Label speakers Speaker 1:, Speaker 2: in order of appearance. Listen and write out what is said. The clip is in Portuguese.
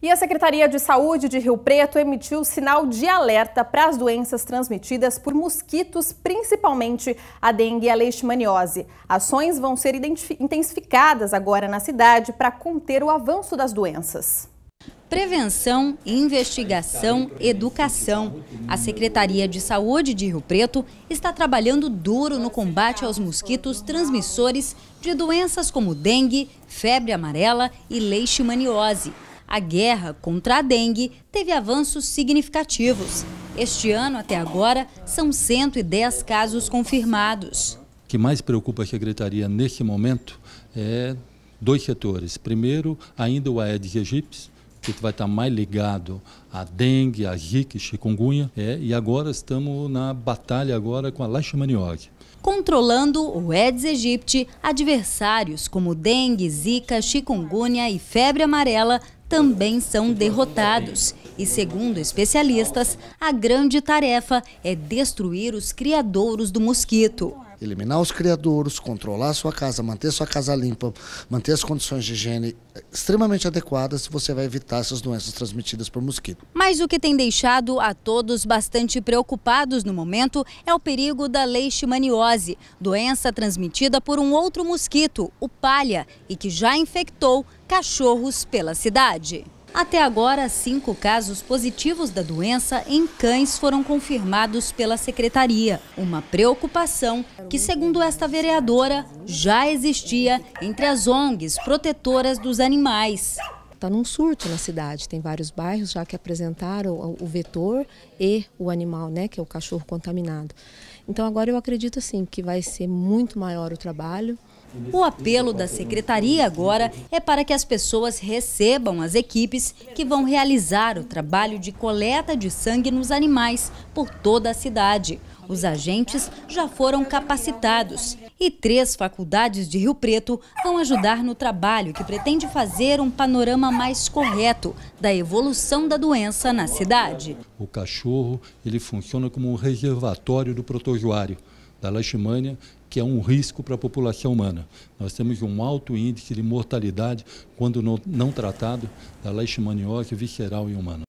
Speaker 1: E a Secretaria de Saúde de Rio Preto emitiu sinal de alerta para as doenças transmitidas por mosquitos, principalmente a dengue e a leishmaniose. Ações vão ser intensificadas agora na cidade para conter o avanço das doenças. Prevenção, investigação, educação. A Secretaria de Saúde de Rio Preto está trabalhando duro no combate aos mosquitos transmissores de doenças como dengue, febre amarela e leishmaniose a guerra contra a dengue teve avanços significativos. Este ano, até agora, são 110 casos confirmados.
Speaker 2: O que mais preocupa a Secretaria neste momento é dois setores. Primeiro, ainda o Aedes aegypti, que vai estar mais ligado à dengue, à zika, chikungunya, é, e agora estamos na batalha agora com a leishmaniose.
Speaker 1: Controlando o Aedes aegypti, adversários como dengue, zika, chikungunya e febre amarela também são derrotados. E segundo especialistas, a grande tarefa é destruir os criadouros do mosquito eliminar os criadouros, controlar a sua casa, manter sua casa limpa, manter as condições de higiene extremamente adequadas, você vai evitar essas doenças transmitidas por mosquito. Mas o que tem deixado a todos bastante preocupados no momento é o perigo da leishmaniose, doença transmitida por um outro mosquito, o palha, e que já infectou cachorros pela cidade. Até agora, cinco casos positivos da doença em cães foram confirmados pela secretaria. Uma preocupação que, segundo esta vereadora, já existia entre as ONGs protetoras dos animais. Está num surto na cidade, tem vários bairros já que apresentaram o vetor e o animal, né, que é o cachorro contaminado. Então agora eu acredito sim que vai ser muito maior o trabalho. O apelo da secretaria agora é para que as pessoas recebam as equipes que vão realizar o trabalho de coleta de sangue nos animais por toda a cidade. Os agentes já foram capacitados e três faculdades de Rio Preto vão ajudar no trabalho que pretende fazer um panorama mais correto da evolução da doença na cidade.
Speaker 2: O cachorro ele funciona como um reservatório do proteína usuário da leishmania, que é um risco para a população humana. Nós temos um alto índice de mortalidade quando não, não tratado da leishmaniose visceral em humano.